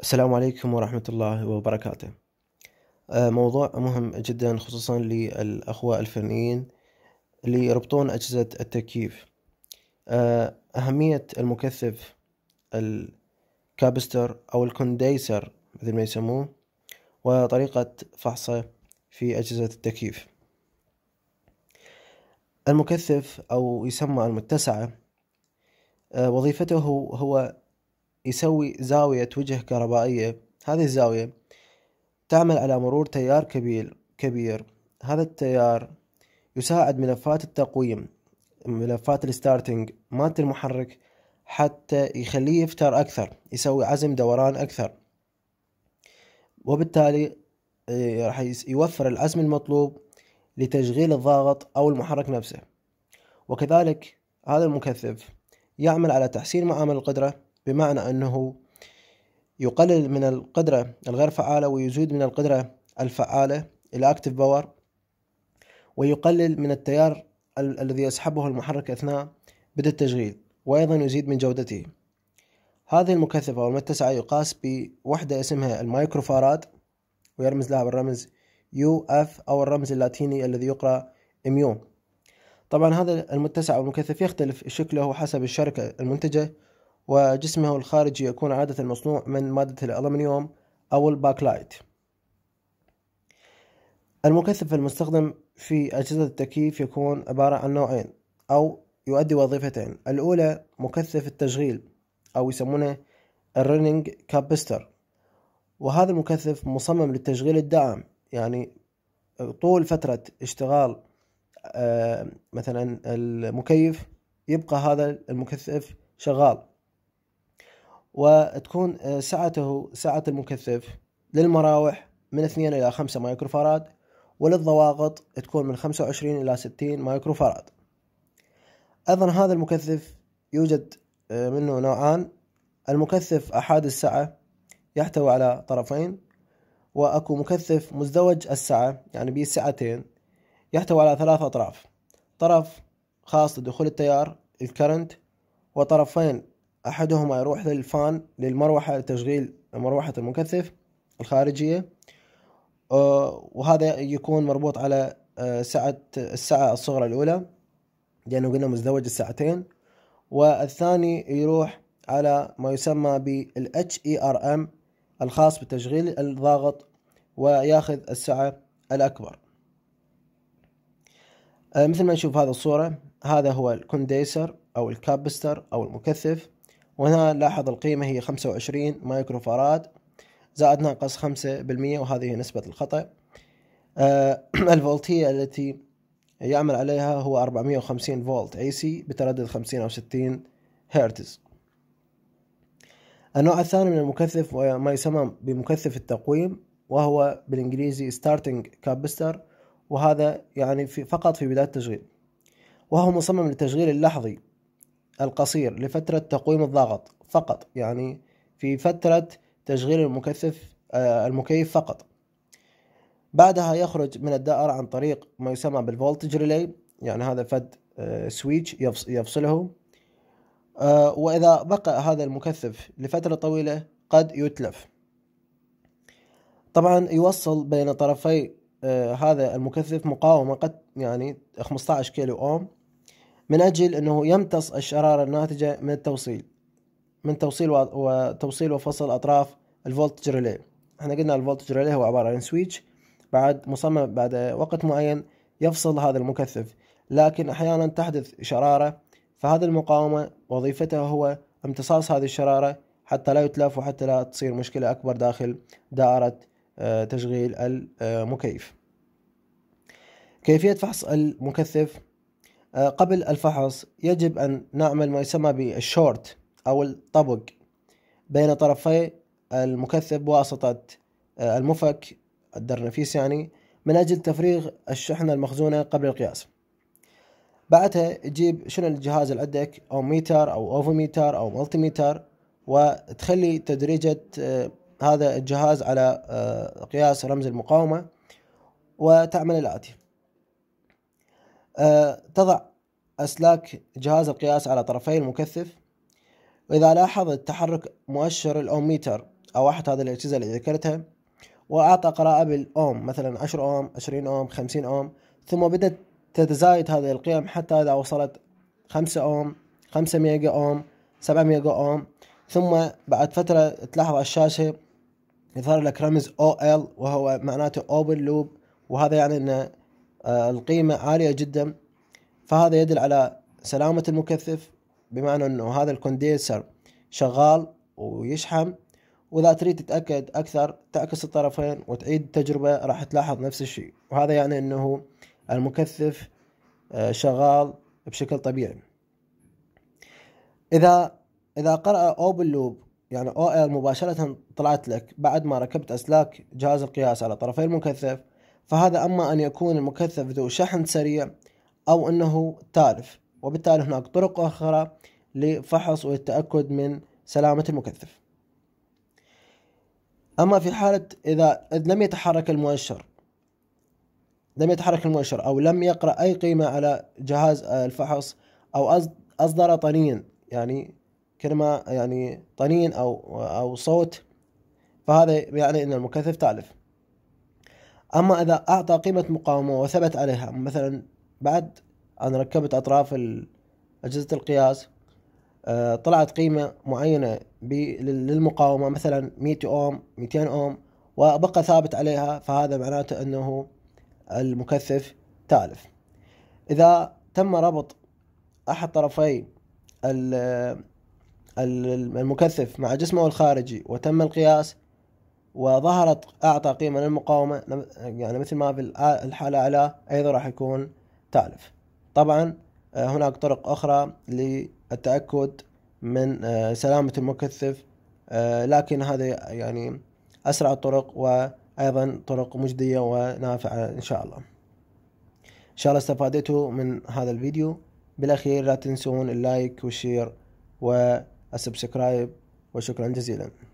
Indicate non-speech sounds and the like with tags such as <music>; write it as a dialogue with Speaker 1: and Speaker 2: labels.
Speaker 1: السلام عليكم ورحمة الله وبركاته آه، موضوع مهم جدا خصوصا للأخوة الفنيين اللي يربطون أجهزة التكييف آه، أهمية المكثف الكابستر أو الكونديسر مثل ما يسموه وطريقة فحصه في أجهزة التكييف المكثف أو يسمى المتسعة آه، وظيفته هو يسوي زاوية وجه كهربائية هذه الزاوية تعمل على مرور تيار كبير كبير هذا التيار يساعد ملفات التقويم ملفات الستارتنج مالت المحرك حتى يخليه يفتر أكثر يسوي عزم دوران أكثر وبالتالي آه، راح يوفر العزم المطلوب لتشغيل الضاغط أو المحرك نفسه وكذلك هذا المكثف يعمل على تحسين معامل القدرة بمعنى أنه يقلل من القدرة الغير فعالة ويزيد من القدرة الفعالة الأكتف باور ويقلل من التيار ال الذي يسحبه المحرك أثناء بدء التشغيل وأيضا يزيد من جودته هذه المكثفة والمتسعة يقاس بوحدة اسمها المايكروفارات ويرمز لها بالرمز يو اف أو الرمز اللاتيني الذي يقرأ ميو طبعا هذا المتسع والمكثف يختلف شكله حسب الشركة المنتجة وجسمه الخارجي يكون عادة مصنوع من مادة الألمنيوم أو الباكلايت المكثف المستخدم في أجهزة التكييف يكون عبارة عن نوعين أو يؤدي وظيفتين الأولى مكثف التشغيل أو يسمونه الرننج كابستر وهذا المكثف مصمم للتشغيل الدائم يعني طول فترة اشتغال آه، مثلا المكيف يبقى هذا المكثف شغال وتكون آه، سعته سعة المكثف للمراوح من 2 إلى 5 مايكروفاراد وللضواغط تكون من 25 إلى 60 مايكروفاراد أيضا هذا المكثف يوجد آه، منه نوعان المكثف أحاد السعة يحتوي على طرفين وأكو مكثف مزدوج السعة يعني به سعتين يحتوي على ثلاث أطراف طرف خاص لدخول التيار الكرنت وطرفين أحدهما يروح للفان للمروحة لتشغيل مروحة المكثف الخارجية أه، وهذا يكون مربوط على أه، سعة الساعة الصغرى الأولى لأنه قلنا مزدوج الساعتين والثاني يروح على ما يسمى بال HERM الخاص بتشغيل الضاغط وياخذ السعة الأكبر أه، مثل ما نشوف هذه الصورة هذا هو الكونديسر أو الكابستر أو المكثف وهنا نلاحظ القيمة هي 25 مايكرو فاراد زائد ناقص 5% وهذه نسبة الخطأ آه، <clears throat> الفولتية التي يعمل عليها هو 450 فولت اي سي بتردد 50 أو 60 هرتز النوع الثاني من المكثف وما يسمى بمكثف التقويم وهو بالإنجليزي starting capacitor وهذا يعني في فقط في بداية التشغيل وهو مصمم للتشغيل اللحظي القصير لفترة تقويم الضغط فقط يعني في فترة تشغيل المكثف آه، المكيف فقط بعدها يخرج من الدائرة عن طريق ما يسمى بالفولتج ريلي يعني هذا فد سويتش آه، يفصله آه، وإذا بقى هذا المكثف لفترة طويلة قد يتلف طبعا يوصل بين طرفي هذا المكثف مقاومة قد يعني 15 كيلو أوم من أجل أنه يمتص الشرارة الناتجة من التوصيل من توصيل وتوصيل وفصل أطراف الفولتج ريلي احنا قلنا الفولتج ريلي هو عبارة عن سويتش بعد مصمم بعد وقت معين يفصل هذا المكثف لكن أحيانا تحدث شرارة فهذه المقاومة وظيفتها هو امتصاص هذه الشرارة حتى لا يتلف وحتى لا تصير مشكلة أكبر داخل دائرة آه، تشغيل المكيف كيفية فحص المكثف آه، قبل الفحص يجب أن نعمل ما يسمى بالشورت أو الطبق بين طرفي المكثف بواسطة آه، المفك الدرنفيس يعني من أجل تفريغ الشحنة المخزونة قبل القياس بعدها تجيب شنو الجهاز اللي عندك أو ميتر أو أوفوميتر أو ملتيميتر وتخلي تدريجة آه، هذا الجهاز على قياس رمز المقاومة وتعمل الآتي آه، تضع أسلاك جهاز القياس على طرفي المكثف وإذا لاحظ التحرك مؤشر الأوميتر أو أحد هذه الأجهزة اللي ذكرتها وأعطى قراءة بالأوم مثلا 10 أوم 20 أوم 50 أوم ثم بدأت تتزايد هذه القيم حتى إذا وصلت 5 أوم 5 ميجا أوم 7 ميجا أوم ثم بعد فترة تلاحظ على الشاشة يظهر لك رمز OL وهو معناته Open Loop وهذا يعني أنه آه، القيمة عالية جدا فهذا يدل على سلامة المكثف بمعنى انه هذا الكونديسر شغال ويشحم واذا تريد تتاكد اكثر تعكس الطرفين وتعيد التجربه راح تلاحظ نفس الشيء وهذا يعني انه المكثف آه، شغال بشكل طبيعي اذا اذا قرأ اوبن لوب يعني او ال مباشره طلعت لك بعد ما ركبت اسلاك جهاز القياس على طرفي المكثف فهذا أما أن يكون المكثف ذو شحن سريع أو أنه تالف وبالتالي هناك طرق أخرى لفحص والتأكد من سلامة المكثف أما في حالة إذا لم يتحرك المؤشر لم يتحرك المؤشر أو لم يقرأ أي قيمة على جهاز الفحص أو أصدر طنين يعني كلمة يعني طنين أو أو صوت فهذا يعني أن المكثف تالف أما إذا أعطى قيمة مقاومة وثبت عليها مثلا بعد أن ركبت أطراف أجهزة القياس آه، طلعت قيمة معينة للمقاومة مثلا 100 أوم 200 أوم وبقى ثابت عليها فهذا معناته أنه المكثف تالف إذا تم ربط أحد طرفي المكثف مع جسمه الخارجي وتم القياس وظهرت أعطى قيمة للمقاومة يعني مثل ما في الحالة الأعلى أيضا راح يكون تالف طبعا آه، هناك طرق أخرى للتأكد من آه، سلامة المكثف آه، لكن هذا يعني أسرع الطرق وأيضا طرق مجدية ونافعة إن شاء الله إن شاء الله استفادتوا من هذا الفيديو بالأخير لا تنسون اللايك والشير والسبسكرايب وشكرا جزيلا